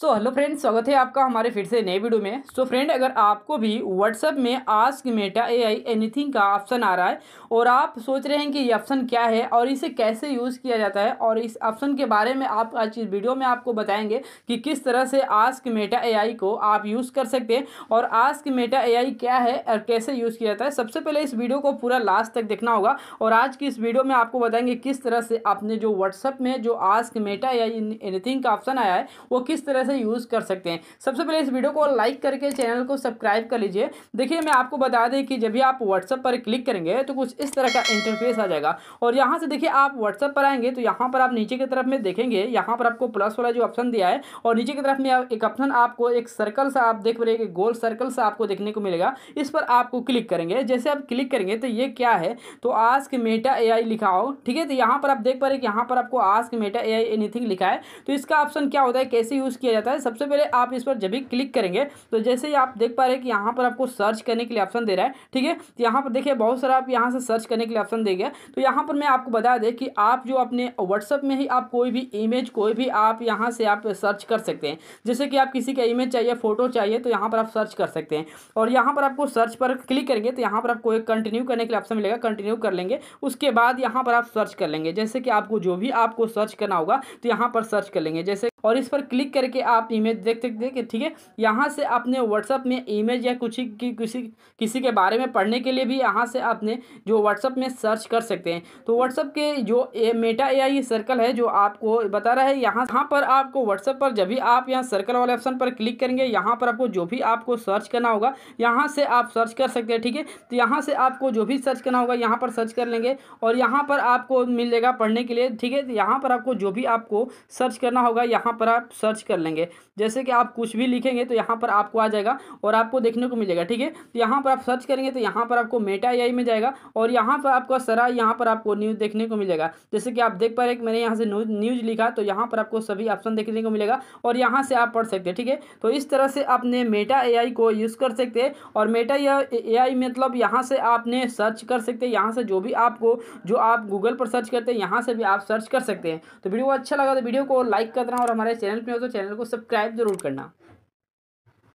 so hello friends स्वागत है आपका हमारे फिर से नए वीडियो में सो so, फ्रेंड अगर आपको भी व्हाट्सअप में आस्क मेटा एआई एनीथिंग का ऑप्शन आ रहा है और आप सोच रहे हैं कि ये ऑप्शन क्या है और इसे कैसे यूज़ किया जाता है और इस ऑप्शन के बारे में आप आज इस वीडियो में आपको बताएंगे कि किस तरह से आस्क मेटा ए को आप यूज़ कर सकते हैं और आस्क मेटा ए क्या है और कैसे यूज़ किया जाता है सबसे पहले इस वीडियो को पूरा लास्ट तक देखना होगा और आज की इस वीडियो में आपको बताएंगे किस तरह से आपने जो व्हाट्सअप में जो आस्क मेटा ए एनीथिंग का ऑप्शन आया है वो किस तरह से यूज़ कर सकते हैं सबसे पहले इस वीडियो को लाइक करके चैनल को सब्सक्राइब कर लीजिए देखिए मैं आपको बता दें कि जब भी आप व्हाट्सएप पर क्लिक करेंगे तो कुछ इस तरह का इंटरफेस आ जाएगा और यहाँ से देखिए आप व्हाट्सएप पर आएंगे तो यहाँ पर आप नीचे की तरफ में देखेंगे यहाँ पर आपको प्लस वाला जो ऑप्शन दिया है और नीचे की तरफ में एक ऑप्शन आपको एक सर्कल सा आप देख रहे गोल सर्कल सा आपको देखने को मिलेगा इस पर आपको क्लिक करेंगे जैसे आप क्लिक करेंगे तो ये क्या है तो आस्क मेटा एआई लिखा हो ठीक है तो यहाँ पर आप देख पा रहे हैं यहाँ पर आपको आस्क मेटा एआई एनीथिंग लिखा है तो इसका ऑप्शन क्या होता है कैसे यूज़ किया जाता है सबसे पहले आप इस पर जब भी क्लिक करेंगे तो जैसे ही आप देख पा रहे हैं कि यहाँ पर आपको सर्च करने के लिए ऑप्शन दे रहा है ठीक है तो यहाँ पर देखिए बहुत सारा आप यहाँ से सर्च करने के लिए ऑप्शन दे तो यहाँ पर मैं आपको बता दें कि आप जो अपने व्हाट्सअप में ही आप कोई भी इमेज कोई भी आप यहाँ से आप सर्च कर सकते हैं जैसे कि आप किसी का इमेज चाहिए फोटो चाहिए तो यहाँ पर आप सर्च कर सकते हैं और यहाँ पर आपको सर्च पर क्लिक करेंगे तो यहाँ पर आपको एक कंटिन्यू करने के लिए ऑप्शन मिलेगा कंटिन्यू कर लेंगे उसके बाद यहाँ पर आप सर्च कर लेंगे जैसे कि आपको जो भी आपको सर्च करना होगा तो यहाँ पर सर्च कर लेंगे जैसे और इस पर क्लिक करके आप इमेज देख सकते हैं ठीक है यहाँ से आपने व्हाट्सअप में इमेज या कुछ की किसी किसी के बारे में पढ़ने के लिए भी यहाँ से आपने जो व्हाट्सअप में सर्च कर सकते हैं तो व्हाट्सअप के जो ए, मेटा ए सर्कल है जो आपको बता रहा है यहाँ यहाँ पर आपको व्हाट्सअप पर जब भी आप यहाँ सर्कल वाले ऑप्शन पर क्लिक करेंगे यहाँ पर आपको जो भी आपको सर्च करना होगा यहाँ से आप सर्च कर सकते हैं ठीक है तो यहाँ से आपको जो भी सर्च करना होगा यहाँ पर सर्च कर लेंगे और यहाँ पर आपको मिल जाएगा पढ़ने के लिए ठीक है तो यहाँ पर आपको जो भी आपको सर्च करना होगा यहाँ यहाँ पर आप सर्च कर लेंगे जैसे कि आप कुछ भी लिखेंगे तो यहाँ पर आपको आ जाएगा और आपको देखने को मिलेगा ठीक है तो यहाँ पर आप सर्च करेंगे तो यहाँ पर आपको मेटा ए में जाएगा और यहाँ पर आपको सरा यहाँ पर आपको न्यूज़ देखने को मिलेगा जैसे कि आप देख पा रहे हैं मैंने यहाँ से न्यूज़ लिखा तो यहाँ पर आपको सभी ऑप्शन देखने को मिलेगा और यहाँ से आप पढ़ सकते हैं ठीक है तो इस तरह से आपने मेटा ए को यूज़ कर सकते हैं और मेटा ए मतलब यहाँ से आपने सर्च कर सकते हैं यहाँ से जो भी आपको जो आप गूगल पर सर्च करते हैं यहाँ से भी आप सर्च कर सकते हैं तो वीडियो अच्छा लगा तो वीडियो को लाइक कर देना और हमारे चैनल पर हो तो चैनल को सब्सक्राइब जरूर करना